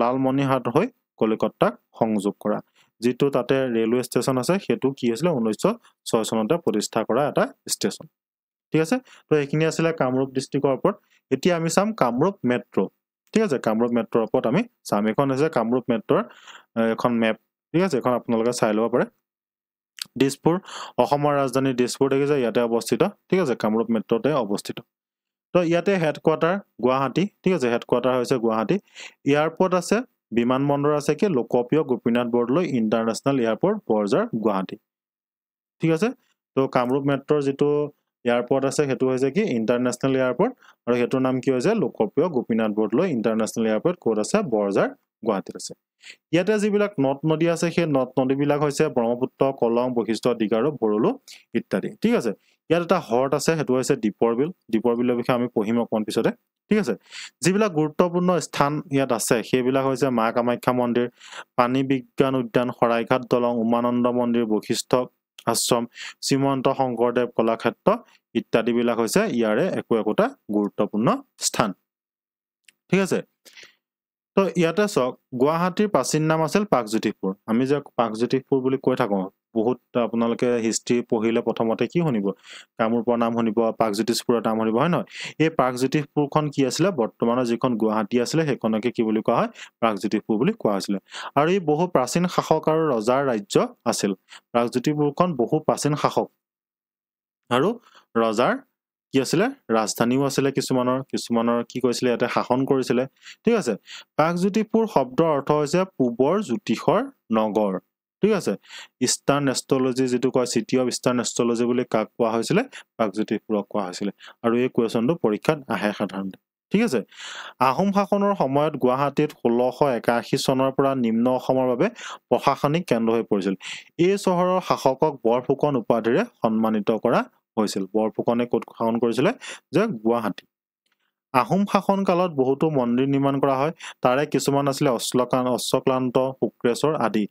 লালমণিহাট হৈ কলিকতাক সংযোগ কৰা যিটো তাতে ৰেলৱে ষ্টেচন আছে সেইটো কি আছিলে ঊনৈছশ ছয় চনতে প্ৰতিষ্ঠা কৰা এটা ষ্টেচন ঠিক আছে তো সেইখিনি আছিলে কামৰূপ ডিষ্ট্ৰিক্টৰ ওপৰত এতিয়া আমি চাম কামৰূপ মেট্ৰ' ঠিক আছে কামৰূপ মেট্ৰ'ৰ ওপৰত আমি চাম এইখন হৈছে কামৰূপ মেট্ৰ'ৰ এখন মেপ ঠিক আছে এইখন আপোনালোকে চাই ল'ব পাৰে দিছপুৰ অসমৰ ৰাজধানী দিছপুৰ দেখিছে ইয়াতে অৱস্থিত ঠিক আছে কামৰূপ মেট্ৰতে অৱস্থিত তো ইয়াতে হেডকোৱাৰ্টাৰ গুৱাহাটী ঠিক আছে হেডকোৱাৰ্টাৰ হৈছে গুৱাহাটী এয়াৰপৰ্ট আছে বিমান বন্দৰ আছে কি লোকপ্ৰিয় গোপীনাথ বৰদলৈ ইণ্টাৰনেশ্যনেল এয়াৰপৰ্ট বৰজাৰ গুৱাহাটী ঠিক আছে তো কামৰূপ মেট্ৰৰ যিটো এয়াৰপৰ্ট আছে সেইটো হৈছে কি ইণ্টাৰনেশ্যনেল এয়াৰপৰ্ট আৰু সেইটোৰ নাম কি হৈছে লোকপ্ৰিয় গোপীনাথ বৰদলৈ ইণ্টাৰনেশ্যনেল এয়াৰপৰ্ট ক'ত আছে বৰজাৰ গুৱাহাটীত আছে ইয়াতে যিবিলাক নদ নদী আছে সেই নদ নদীবিলাক হৈছে ব্ৰহ্মপুত্ৰ কলং বৈশিষ্ট দিগাৰু বৰলু ইত্যাদি ঠিক আছে ইয়াত এটা হ্ৰদ আছে সেইটো হৈছে দীপৰ বিল দীপৰ বিলৰ বিষয়ে আমি পঢ়িম অকণ পিছতে ঠিক আছে যিবিলাক গুৰুত্বপূৰ্ণ স্থান ইয়াত আছে সেইবিলাক হৈছে মা কামাখ্যা মন্দিৰ পানী বিজ্ঞান উদ্যান শৰাইঘাট দলং উমানন্দ মন্দিৰ বৈশিষ্ট আশ্ৰম শ্ৰীমন্ত শংকৰদেৱ কলাক্ষেত্ৰ ইত্যাদিবিলাক হৈছে ইয়াৰে একো একোটা গুৰুত্বপূৰ্ণ স্থান ঠিক আছে তো ইয়াতে চাওক গুৱাহাটীৰ প্ৰাচীন নাম আছিল পাকজ্যোতিষপুৰ আমি যে পাকজ্যোতিষপুৰ বুলি কৈ থাকোঁ বহুত আপোনালোকে হিষ্ট্ৰী পঢ়িলে প্ৰথমতে কি শুনিব কামৰূপৰ নাম শুনিব পাকজ্যোতিষপুৰৰ নাম শুনিব হয় নহয় এই পাকজ্যোতিষপুৰখন কি আছিলে বৰ্তমানৰ যিখন গুৱাহাটী আছিলে সেইখনকে কি বুলি কোৱা হয় প্ৰাকজ্যোতিষপুৰ বুলি কোৱা হৈছিলে আৰু এই বহু প্ৰাচীন শাসক আৰু ৰজাৰ ৰাজ্য আছিল প্ৰাকজ্যোতিষপুৰখন বহু প্ৰাচীন শাসক আৰু ৰজাৰ কি আছিলে ৰাজধানীও আছিলে কিছুমানৰ কিছুমানৰ কি কৈছিলে ইয়াতে শাসন কৰিছিলে ঠিক আছে পাকজ্যোতিপুৰ শব্দৰ অৰ্থ হৈছে পূবৰ জ্যোতিষৰ নগৰ ঠিক আছে ইষ্টাৰ্ণ এষ্ট্ৰলজি যিটো কয় চিটি অফ ইষ্টাৰ্ণ এষ্ট্ৰলজি বুলি কাক কোৱা হৈছিলে পাকজ্যোতিপুৰক কোৱা হৈছিলে আৰু এই কুৱেশ্যনটো পৰীক্ষাত আহে সাধাৰণতে ঠিক আছে আহোম শাসনৰ সময়ত গুৱাহাটীত ষোল্লশ একাশী চনৰ পৰা নিম্ন অসমৰ বাবে প্ৰশাসনিক কেন্দ্ৰ হৈ পৰিছিল এই চহৰৰ শাসকক বৰফুকন উপাধিৰে সন্মানিত কৰা হৈছিল বৰফুকনে ক'ত শাসন কৰিছিলে যে গুৱাহাটী আহোম শাসন কালত বহুতো মন্দিৰ নিৰ্মাণ কৰা হয় তাৰে কিছুমান আছিলে অশ্লকান অশ্বক্লান্ত শুক্ৰেশ্বৰ আদি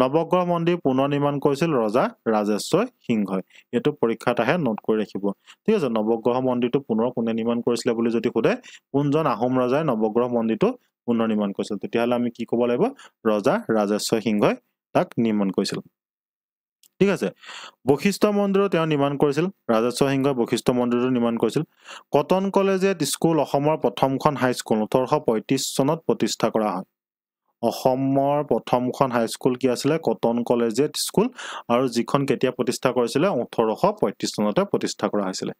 নৱগ্ৰহ মন্দিৰ পুনৰ নিৰ্মাণ কৰিছিল ৰজা ৰাজেশ্বৰ সিংহই এইটো পৰীক্ষাত আহে নোট কৰি ৰাখিব ঠিক আছে নৱগ্ৰহ মন্দিৰটো পুনৰ কোনে নিৰ্মাণ কৰিছিলে বুলি যদি সোধে কোনজন আহোম ৰজাই নৱগ্ৰহ মন্দিৰটো পুনৰ নিৰ্মাণ কৰিছিল তেতিয়াহ'লে আমি কি ক'ব লাগিব ৰজা ৰাজেশ্বৰ সিংহই তাক নিৰ্মাণ কৰিছিল ঠিক আছে বশিষ্ঠ মন্দিৰো তেওঁ নিৰ্মাণ কৰিছিল ৰাজেশ্বৰ সিংহই বশিষ্ঠ মন্দিৰটো নিৰ্মাণ কৰিছিল কটন কলেজিয়েট স্কুল অসমৰ প্ৰথমখন হাইস্কুল ওঠৰশ পঁয়ত্ৰিছ চনত প্ৰতিষ্ঠা কৰা হয় অসমৰ প্ৰথমখন হাইস্কুল কি আছিলে কটন কলেজিয়েট স্কুল আৰু যিখন কেতিয়া প্ৰতিষ্ঠা কৰিছিলে ওঠৰশ পঁয়ত্ৰিছ চনতে প্ৰতিষ্ঠা কৰা হৈছিলে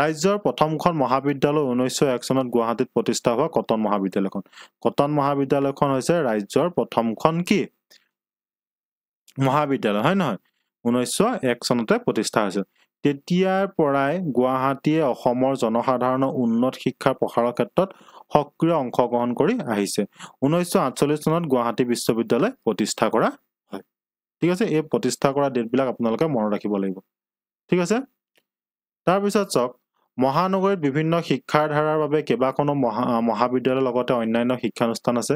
ৰাজ্যৰ প্ৰথমখন মহাবিদ্যালয় ঊনৈছশ এক চনত গুৱাহাটীত প্ৰতিষ্ঠা হোৱা কটন মহাবিদ্যালয়খন কটন মহাবিদ্যালয়খন হৈছে ৰাজ্যৰ প্ৰথমখন কি মহাবিদ্যালয় হয় নহয় ঊনৈছশ এক চনতে প্ৰতিষ্ঠা হৈছিল তেতিয়াৰ পৰাই গুৱাহাটীয়ে অসমৰ জনসাধাৰণৰ উন্নত শিক্ষাৰ প্ৰসাৰৰ ক্ষেত্ৰত সক্ৰিয় অংশগ্ৰহণ কৰি আহিছে ঊনৈছশ আঠচল্লিছ চনত গুৱাহাটী বিশ্ববিদ্যালয় প্ৰতিষ্ঠা কৰা হয় ঠিক আছে এই প্ৰতিষ্ঠা কৰা ডেটবিলাক আপোনালোকে মনত ৰাখিব লাগিব ঠিক আছে তাৰপিছত চাওক মহানগৰীত বিভিন্ন শিক্ষাৰ ধাৰাৰ বাবে কেইবাখনো মহা মহাবিদ্যালয়ৰ লগতে অন্যান্য শিক্ষানুষ্ঠান আছে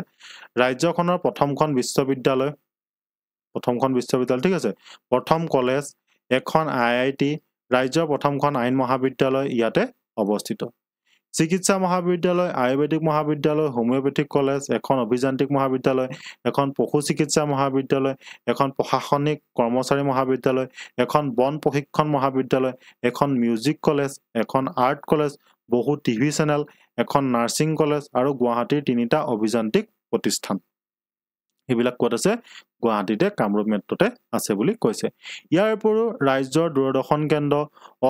ৰাজ্যখনৰ প্ৰথমখন বিশ্ববিদ্যালয় প্ৰথমখন বিশ্ববিদ্যালয় ঠিক আছে প্ৰথম কলেজ এখন আই আই টি ৰাজ্যৰ প্ৰথমখন আইন মহাবিদ্যালয় ইয়াতে অৱস্থিত চিকিৎসা মহাবিদ্যালয় আয়ুৰ্বেদিক মহাবিদ্যালয় হোমিঅ'পেথিক কলেজ এখন অভিযান্ত্ৰিক মহাবিদ্যালয় এখন পশু চিকিৎসা মহাবিদ্যালয় এখন প্ৰশাসনিক কৰ্মচাৰী মহাবিদ্যালয় এখন বন প্ৰশিক্ষণ মহাবিদ্যালয় এখন মিউজিক কলেজ এখন আৰ্ট কলেজ বহু টিভি চেনেল এখন নাৰ্ছিং কলেজ আৰু গুৱাহাটীৰ তিনিটা অভিযান্ত্ৰিক প্ৰতিষ্ঠান সেইবিলাক ক'ত আছে গুৱাহাটীতে কামৰূপ মেট্ৰতে আছে বুলি কৈছে ইয়াৰ উপৰিও ৰাজ্যৰ দূৰদৰ্শন কেন্দ্ৰ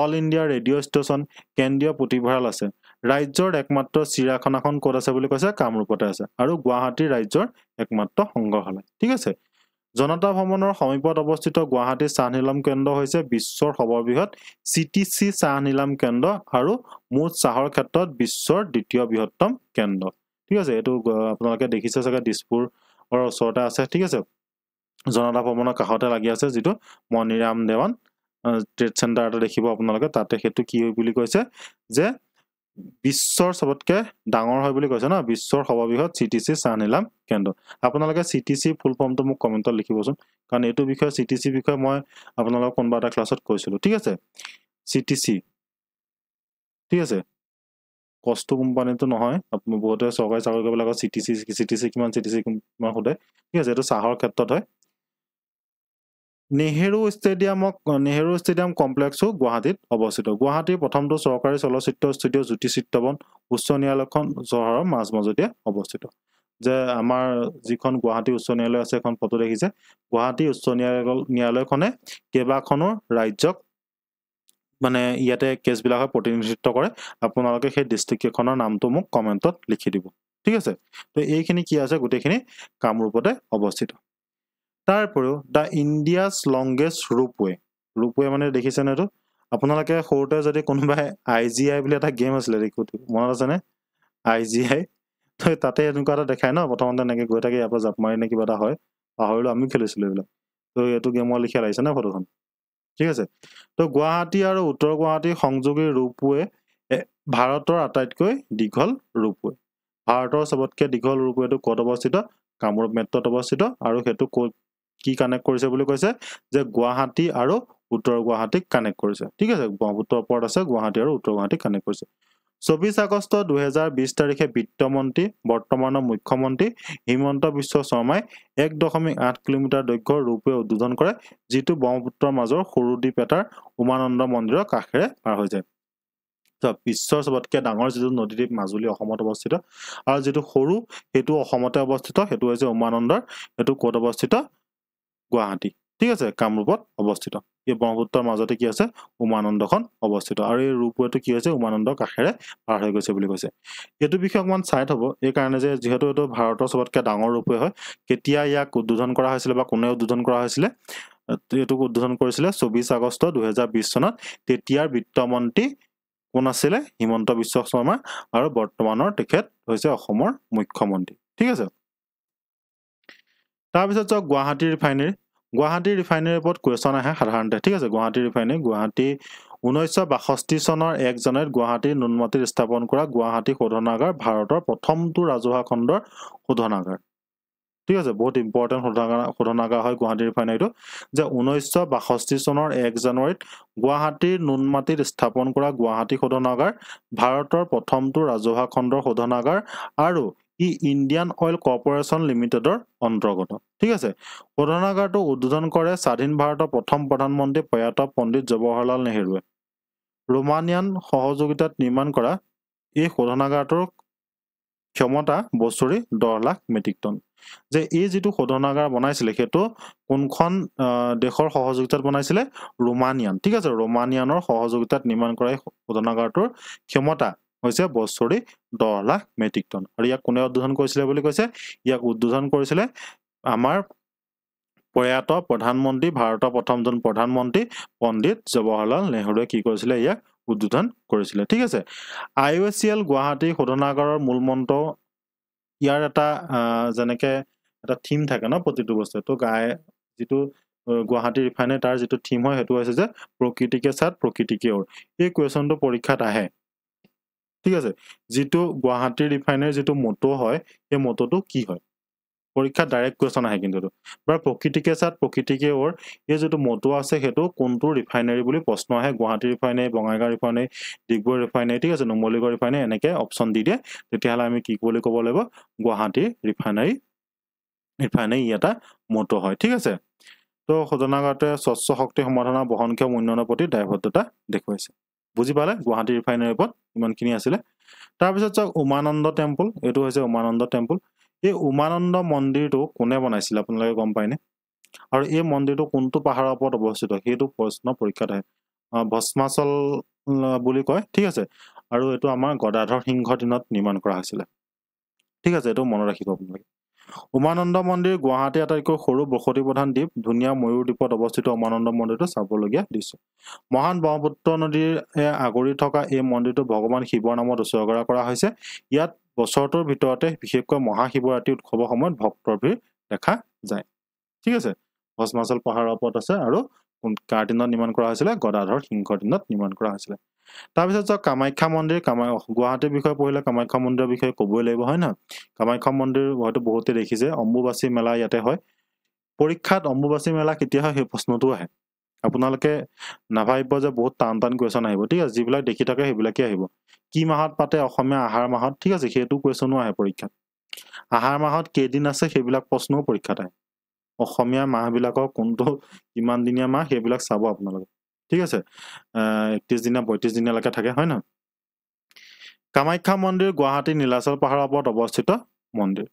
অল ইণ্ডিয়া ৰেডিঅ' ষ্টেচন কেন্দ্ৰীয় পুথিভঁৰাল আছে ৰাজ্যৰ একমাত্ৰ চিৰাখনাখন ক'ত আছে বুলি কৈছে কামৰূপতে আছে আৰু গুৱাহাটী ৰাজ্যৰ একমাত্ৰ সংগ্ৰহালয় ঠিক আছে জনতা ভ্ৰমণৰ সমীপত অৱস্থিত গুৱাহাটী চাহ নিলাম কেন্দ্ৰ হৈছে বিশ্বৰ সৰ্ববৃহৎ চি টি চি চাহ নিলাম কেন্দ্ৰ আৰু মুঠ চাহৰ ক্ষেত্ৰত বিশ্বৰ দ্বিতীয় বৃহত্তম কেন্দ্ৰ ঠিক আছে এইটো আপোনালোকে দেখিছে চাগে দিছপুৰ ঘৰৰ ওচৰতে আছে ঠিক আছে জনতা ভৱনৰ কাষতে লাগি আছে যিটো মণিৰাম দেৱান ট্ৰেড চেণ্টাৰ এটা দেখিব আপোনালোকে তাতে সেইটো কি হয় বুলি কৈছে যে বিশ্বৰ চবতকৈ ডাঙৰ হয় বুলি কৈছে ন বিশ্বৰ সৰ্ববৃহৎ চি টি চি চাহ নিলাম কেন্দ্ৰ আপোনালোকে চি টি চি ফুল ফৰ্মটো মোক কমেণ্টত লিখিবচোন কাৰণ এইটো বিষয়ে চি টি চি বিষয়ে মই আপোনালোকক কোনোবা এটা ক্লাছত কৈছিলোঁ ঠিক আছে চি টি চি ঠিক আছে কষ্ট কোম্পানীটো নহয় বহুতে চৰকাৰী চাকৰিবিলাকত C T C C T C কিমান চি টি চি কিমান সোধে ঠিক আছে এইটো চাহৰ ক্ষেত্ৰত হয় নেহেৰু ষ্টেডিয়ামক নেহেৰু ষ্টেডিয়াম কমপ্লেক্সো গুৱাহাটীত অৱস্থিত গুৱাহাটীৰ প্ৰথমটো চৰকাৰী চলচ্চিত্ৰ ষ্টুডিঅ' জ্যোতি চিত্ৰবন উচ্চ ন্যায়ালয়খন চহৰৰ মাজ মাজমজতীয়া অৱস্থিত যে আমাৰ যিখন গুৱাহাটী উচ্চ ন্যায়ালয় আছে এখন ফটো দেখিছে গুৱাহাটী উচ্চ ন্যায়ালয় ন্যায়ালয়খনে কেইবাখনো ৰাজ্যক মানে ইয়াতে কেছবিলাক হয় প্ৰতিনিধিত্ব কৰে আপোনালোকে সেই ডিষ্ট্ৰিক্ট কেইখনৰ নামটো মোক কমেণ্টত লিখি দিব ঠিক আছে তো এইখিনি কি আছে গোটেইখিনি কামৰূপতে অৱস্থিত তাৰ উপৰিও the India's longest ropeway ropeway মানে দেখিছেনে এইটো আপোনালোকে সৰুতে যদি কোনোবাই আই জি আই বুলি এটা গেম আছিলে মনত আছেনে আই জি আই তো তাতে এনেকুৱা এটা দেখায় ন প্ৰথমতে এনেকৈ গৈ থাকে ইয়াৰ পৰা জাপ মাৰি নে কিবা এটা হয় পাহৰিলো আমিও খেলিছিলোঁ এইবিলাক তো এইটো গেমৰ লিখি লাগিছে নে ফটোখন ঠিক আছে তো গুৱাহাটী আৰু উত্তৰ গুৱাহাটী সংযোগী ৰূপৱে ভাৰতৰ আটাইতকৈ দীঘল ৰূপৱে ভাৰতৰ সবতকৈ দীঘল ৰূপৱেটো ক'ত অৱস্থিত কামৰূপ মেট্ৰ'ত অৱস্থিত আৰু সেইটো ক'ত কি কানেক্ট কৰিছে বুলি কৈছে যে গুৱাহাটী আৰু উত্তৰ গুৱাহাটীক কানেক্ট কৰিছে ঠিক আছে ব্ৰহ্মপুত্ৰৰ ওপৰত আছে গুৱাহাটী আৰু উত্তৰ গুৱাহাটীক কানেক্ট কৰিছে চৌবিছ আগষ্ট দুহেজাৰ বিশ তাৰিখে বিত্তমন্ত্ৰী বৰ্তমানৰ মুখ্যমন্ত্ৰী হিমন্ত বিশ্ব শৰ্মাই এক দশমিক আঠ কিলোমিটাৰ দৈৰ্ঘ্য ৰূপে উদ্বোধন কৰে যিটো ব্ৰহ্মপুত্ৰৰ মাজৰ সৰুদ্বীপ এটাৰ উমানন্দ মন্দিৰৰ কাষেৰে পাৰ হৈ যায় বিশ্বৰ চবতকে ডাঙৰ যিটো নদীদ্বীপ মাজুলী অসমত অৱস্থিত আৰু যিটো সৰু সেইটো অসমতে অৱস্থিত সেইটো হৈছে উমানন্দৰ সেইটো ক'ত অৱস্থিত গুৱাহাটী ঠিক আছে কামৰূপত অৱস্থিত এই ব্ৰহ্মপুত্ৰৰ মাজতে কি আছে উমানন্দখন অৱস্থিত আৰু এই ৰূপৱেটো কি হৈছে উমানন্দ কাষেৰে পাৰ হৈ গৈছে বুলি কৈছে এইটো বিষয়ে অকণমান চাই থ'ব এইকাৰণে যে যিহেতু এইটো ভাৰতৰ চবতকৈ ডাঙৰ ৰূপৱে হয় কেতিয়া ইয়াক উদ্বোধন কৰা হৈছিলে বা কোনে উদ্বোধন কৰা হৈছিলে এইটোক উদ্বোধন কৰিছিলে চৌবিছ আগষ্ট দুহেজাৰ বিছ চনত তেতিয়াৰ বিত্তমন্ত্ৰী কোন আছিলে হিমন্ত বিশ্ব শৰ্মা আৰু বৰ্তমানৰ তেখেত হৈছে অসমৰ মুখ্যমন্ত্ৰী ঠিক আছে তাৰপিছত চাওক গুৱাহাটী ৰিফাইনেৰী গুৱাহাটী ৰিফাইনেৰীৰ ওপৰত কুৱেশ্যন আহে সাধাৰণতে ঠিক আছে গুৱাহাটী ৰিফাইনেৰী গুৱাহাটী ঊনৈছশ বাষষ্ঠি চনৰ এক জানুৱাৰীত গুৱাহাটীৰ নুনমাটিত স্থাপন কৰা গুৱাহাটী শোধনাগাৰ ভাৰতৰ প্ৰথমটো ৰাজহুৱা খণ্ডৰ শোধনাগাৰ ঠিক আছে বহুত ইম্পৰ্টেণ্ট শোধনাগাৰ শোধনাগাৰ হয় গুৱাহাটী ৰিফাইনেৰীটো যে ঊনৈছশ বাষষ্ঠি চনৰ এক জানুৱাৰীত গুৱাহাটীৰ নুনমাটিত স্থাপন কৰা গুৱাহাটী শোধনাগাৰ ভাৰতৰ প্ৰথমটো ৰাজহুৱা খণ্ডৰ শোধনাগাৰ আৰু ই ইণ্ডিয়ান অইল কৰ্পৰেশ্যন লিমিটেডৰ অন্তৰ্গত ঠিক আছে শোধনাগাৰটো উদ্বোধন কৰে স্বাধীন ভাৰতৰ প্ৰথম প্ৰধানমন্ত্ৰী প্ৰয়াত পণ্ডিত জৱাহৰলাল নেহৰুৱে ৰোমানিয়ান সহযোগিতাত নিৰ্মাণ কৰা এই শোধনাগাৰটোৰ ক্ষমতা বছৰি দহ লাখ মেট্ৰিক টন যে এই যিটো শোধনাগাৰ বনাইছিলে সেইটো কোনখন দেশৰ সহযোগিতাত বনাইছিলে ৰোমানিয়ান ঠিক আছে ৰোমানিয়ানৰ সহযোগিতাত নিৰ্মাণ কৰা এই শোধনাগাৰটোৰ ক্ষমতা হৈছে বছৰি দহ লাখ মেট্ৰিক টন আৰু ইয়াক কোনে উদ্বোধন কৰিছিলে বুলি কৈছে ইয়াক উদ্বোধন কৰিছিলে আমাৰ প্ৰয়াত প্ৰধানমন্ত্ৰী ভাৰতৰ প্ৰথমজন প্ৰধানমন্ত্ৰী পণ্ডিত জৱাহৰলাল নেহৰুৱে কি কৰিছিলে ইয়াক উদ্বোধন কৰিছিলে ঠিক আছে I O' C L Guwahati শোধনাগাৰৰ মূল মন্ত্ৰ ইয়াৰ এটা যেনেকে এটা থিম থাকে ন প্ৰতিটো বস্তু ত' গাই যিটো গুৱাহাটী ৰিফাইনেৰী তাৰ যিটো থিম হয় সেইটো হৈছে যে প্ৰকৃতিকে চাত প্ৰকৃতিকে অ'ৰ এই কুৱেশ্যনটো পৰীক্ষাত আহে ঠিক আছে যিটো গুৱাহাটী ৰিফাইনেৰী যিটো মটো হয় সেই মটোটো কি হয় পৰীক্ষাত ডাইৰেক্ট কুৱেশ্যন আহে কিন্তু বা প্ৰকৃতিকে সাত প্ৰকৃতিকে ওৰ এই যিটো মটো আছে সেইটো কোনটো ৰিফাইনেৰী বুলি প্ৰশ্ন আহে Guwahati refinery Bongaigaon refinery Digboi refinery ঠিক আছে নুমলীগড় ৰিফাইনেৰী এনেকে অপশ্যন দি দিয়ে তেতিয়াহলে আমি কি বুলি কব লাগিব গুৱাহাটী ৰিফাইনেৰী ৰিফাইনাৰি এটা মটো হয় ঠিক আছে তো সদনাগাৰতে স্বচ্ছ শক্তি সমাধানৰ বহনক্ষম উন্নয়নৰ প্ৰতি দায়বদ্ধতা দেখুৱাইছে বুজি পালে গুৱাহাটী ৰিফাইনেৰীৰ ওপৰত ইমানখিনি আছিলে তাৰপিছত চাওক উমানন্দ টেম্পল এইটো হৈছে উমানন্দ টেম্পল এই উমানন্দ মন্দিৰটো কোনে বনাইছিলে আপোনালোকে গম পায়নে আৰু এই মন্দিৰটো কোনটো পাহাৰৰ ওপৰত অৱস্থিত সেইটো প্ৰশ্ন পৰীক্ষাত আহে ভস্মাচল বুলি কয় ঠিক আছে আৰু এইটো আমাৰ গদাধৰ সিংহৰ দিনত নিৰ্মাণ কৰা হৈছিলে ঠিক আছে এইটো মনত ৰাখিব আপোনালোকে উমানন্দ মন্দিৰ গুৱাহাটীৰ আটাইতকৈ সৰু বসতি প্ৰধান দ্বীপ ধুনীয়া ময়ূৰ দ্বীপত অৱস্থিত উমানন্দ মন্দিৰটো চাবলগীয়া দৃশ্য মহান ব্ৰহ্মপুত্ৰ নদীৰে আগুৰি থকা এই মন্দিৰটো ভগৱান শিৱৰ নামত উচৰ্গা কৰা হৈছে ইয়াত বছৰটোৰ ভিতৰতে বিশেষকৈ মহাশিৱৰাত্ৰি উৎসৱৰ সময়ত ভক্তৰ ভিৰ দেখা যায় ঠিক আছে ভস্মাচল পাহাৰৰ ওপৰত আছে আৰু কাৰ দিনত নিৰ্মাণ কৰা হৈছিলে গদাধৰ সিংহৰ দিনত নিৰ্মাণ কৰা হৈছিলে তাৰপিছত যাওক কামাখ্যা মন্দিৰ কামা গুৱাহাটীৰ বিষয়ে পঢ়িলে কামাখ্যা মন্দিৰৰ বিষয়ে ক'বই লাগিব হয় নহয় কামাখ্যা মন্দিৰ হয়তো বহুতে দেখিছে অম্বুবাচী মেলা ইয়াতে হয় পৰীক্ষাত অম্বুবাচী মেলা কেতিয়া হয় সেই প্ৰশ্নটো আহে আপোনালোকে নাভাবিব যে বহুত টান টান কুৱেশ্যন আহিব ঠিক আছে যিবিলাক দেখি থাকে সেইবিলাকেই আহিব কি মাহত পাতে অসমীয়া আহাৰ মাহত ঠিক আছে সেইটো কুৱেশ্যনো আহে পৰীক্ষাত আহাৰ মাহত কেইদিন আছে সেইবিলাক প্ৰশ্নও পৰীক্ষাত আহে অসমীয়া মাহবিলাকৰ কোনটো কিমান দিনীয়া মাহ সেইবিলাক চাব আপোনালোকে ঠিক আছে একত্ৰিছ দিনীয়া পঁয়ত্ৰিছ দিনীয়ালৈকে থাকে হয় নহয় কামাখ্যা মন্দিৰ গুৱাহাটী নীলাচল পাহাৰৰ ওপৰত অৱস্থিত মন্দিৰ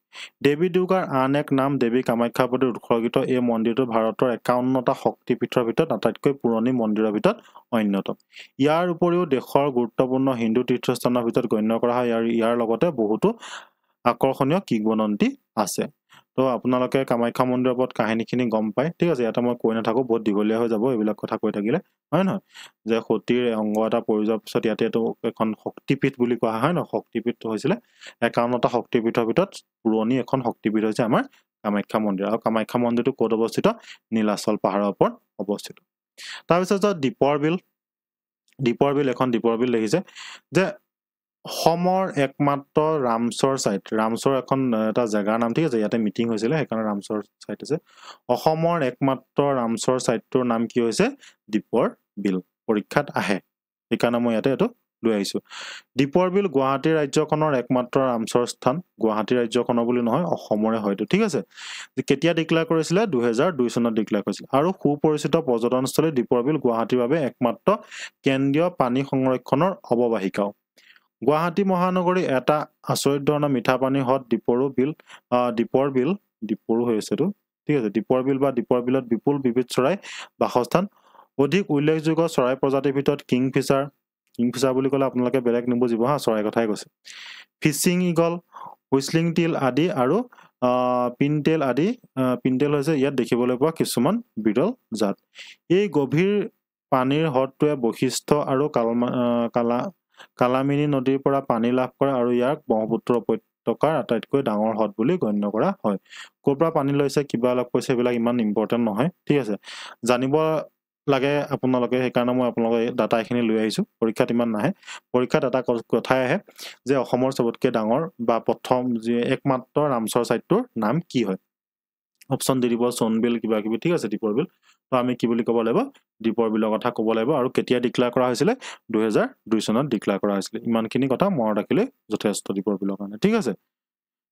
দেৱী দুৰ্গাৰ আন এক নাম দেৱী কামাখ্যাৰ প্ৰতি উৎসৰ্গিত এই মন্দিৰটো ভাৰতৰ একাৱন্নটা শক্তিপীঠৰ ভিতৰত আটাইতকৈ পুৰণি মন্দিৰৰ ভিতৰত অন্যতম ইয়াৰ উপৰিও দেশৰ গুৰুত্বপূৰ্ণ হিন্দু তীৰ্থস্থানৰ ভিতৰত গণ্য কৰা হয় আৰু ইয়াৰ লগতে বহুতো আকৰ্ষণীয় কিংবদন্তী আছে তো আপোনালোকে কামাখ্যা মন্দিৰৰ ওপৰত কাহিনীখিনি গম পায় ঠিক আছে ইয়াতে মই কৈ নাথাকো বহুত দীঘলীয়া হৈ যাব এইবিলাক কথা কৈ থাকিলে হয় নহয় যে সতীৰ অংগ এটা পৰি যোৱাৰ পিছত ইয়াতে এইটো এখন শক্তিপীঠ বুলি কোৱা হয় ন শক্তিপীঠ হৈছিলে একাৱন্নটা শক্তিপীঠৰ ভিতৰত পুৰণি এখন শক্তিপীঠ হৈছে আমাৰ কামাখ্যা মন্দিৰ আৰু কামাখ্যা মন্দিৰটো ক'ত অৱস্থিত নীলাচল পাহাৰৰ ওপৰত অৱস্থিত তাৰপিছত দীপৰ বিল দীপৰ বিল এখন দীপৰ বিল দেখিছে যে অসমৰ একমাত্ৰ ৰামচৰ ছাইট ৰামচৰ এখন এটা জেগাৰ নাম ঠিক আছে ইয়াতে মিটিং হৈছিলে সেইকাৰণে ৰামচৰ চাইট আছে অসমৰ একমাত্ৰ ৰামচৰ ছাইটটোৰ নাম কি হৈছে দীপৰ বিল পৰীক্ষাত আহে সেইকাৰণে মই ইয়াতে এইটো লৈ আহিছো দীপৰ বিল গুৱাহাটী ৰাজ্যখনৰ একমাত্ৰ ৰামচৰ স্থান গুৱাহাটী ৰাজ্যখনৰ বুলি নহয় অসমৰে হয়তো ঠিক আছে কেতিয়া ডিক্লেয়াৰ কৰিছিলে দুহেজাৰ দুই চনত ডিক্লেয়াৰ কৰিছিলে আৰু সুপৰিচিত পৰ্যটনস্থলী দীপৰ বিল গুৱাহাটীৰ বাবে একমাত্ৰ কেন্দ্ৰীয় পানী সংৰক্ষণৰ অৱবাহিকাও গুৱাহাটী মহানগৰী এটা আচৰিত ধৰণৰ মিঠা মিঠাপানী হ্ৰদ দীপৰো বিল দীপৰ বিল দীপৰো হৈ আছেতো ঠিক আছে দীপৰ বিল বা দীপৰ বিলত বিপুল বিবিধ চৰাই বাসস্থান অধিক উল্লেখযোগ্য চৰাই প্ৰজাতিৰ ভিতৰত কিংফিচাৰ কিংফিচাৰ বুলি ক'লে আপোনালোকে বেলেগ নুবুজিব হা চৰাই কথাই কৈছে ফিচিং ইগল হুইচলিং টিল আদি আৰু পিনটেল আদি পিনটেল হৈছে ইয়াত দেখিবলৈ পোৱা কিছুমান বিৰল জাত এই গভীৰ পানীৰ হ্ৰদটোৱে বৈশিষ্ট্য আৰু কালমা কালা কালামিনী নদীৰ পৰা পানী লাভ কৰে আৰু ইয়াক ব্ৰহ্মপুত্ৰ উপত্যকাৰ আটাইতকৈ ডাঙৰ হ্ৰদ বুলি গণ্য কৰা হয় ক'ৰ পৰা পানী লৈছে কিবা অলপ কৈছে এইবিলাক ইমান ইম্পৰ্টেণ্ট নহয় ঠিক আছে জানিব লাগে আপোনালোকে সেইকাৰণে মই আপোনালোকে এই ডাটা এইখিনি লৈ আহিছোঁ পৰীক্ষাত ইমান নাহে পৰীক্ষাত এটা কথাই আহে যে অসমৰ চবতকৈ ডাঙৰ বা প্ৰথম যি একমাত্ৰ ৰামচৰ ছাইটটোৰ নাম কি হয় অপশ্যন দি দিব চোন বিল কিবা কিবি ঠিক আছে দীপৰ বিল বা আমি কি বুলি ক'ব লাগিব দীপৰ বিলৰ কথা ক'ব লাগিব আৰু কেতিয়া ডিক্লেয়াৰ কৰা হৈছিলে দুহেজাৰ দুই চনত ডিক্লেয়াৰ কৰা হৈছিলে ইমানখিনি কথা মনত ৰাখিলে যথেষ্ট দীপৰ বিলৰ কাৰণে ঠিক আছে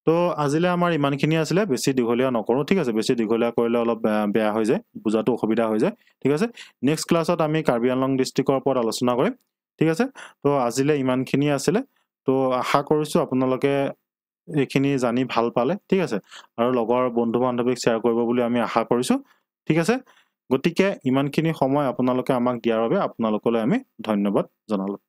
তো আজিলৈ আমাৰ ইমানখিনি আছিলে বেছি দীঘলীয়া নকৰোঁ ঠিক আছে বেছি দীঘলীয়া কৰিলে অলপ বেয়া হৈ যায় বুজাটো অসুবিধা হৈ যায় ঠিক আছে নেক্সট ক্লাছত আমি কাৰ্বি আংলং ডিষ্ট্ৰিক্টৰ ওপৰত আলোচনা কৰিম ঠিক আছে তো আজিলৈ ইমানখিনি আছিলে তো আশা কৰিছোঁ আপোনালোকে এইখিনি জানি ভাল পালে ঠিক আছে আৰু লগৰ বন্ধু বান্ধৱীক শ্বেয়াৰ কৰিব বুলি আমি আশা কৰিছোঁ ঠিক আছে গতিকে ইমানখিনি সময় আপোনালোকে আমাক দিয়াৰ বাবে আপোনালোকলৈ আমি ধন্যবাদ জনালোঁ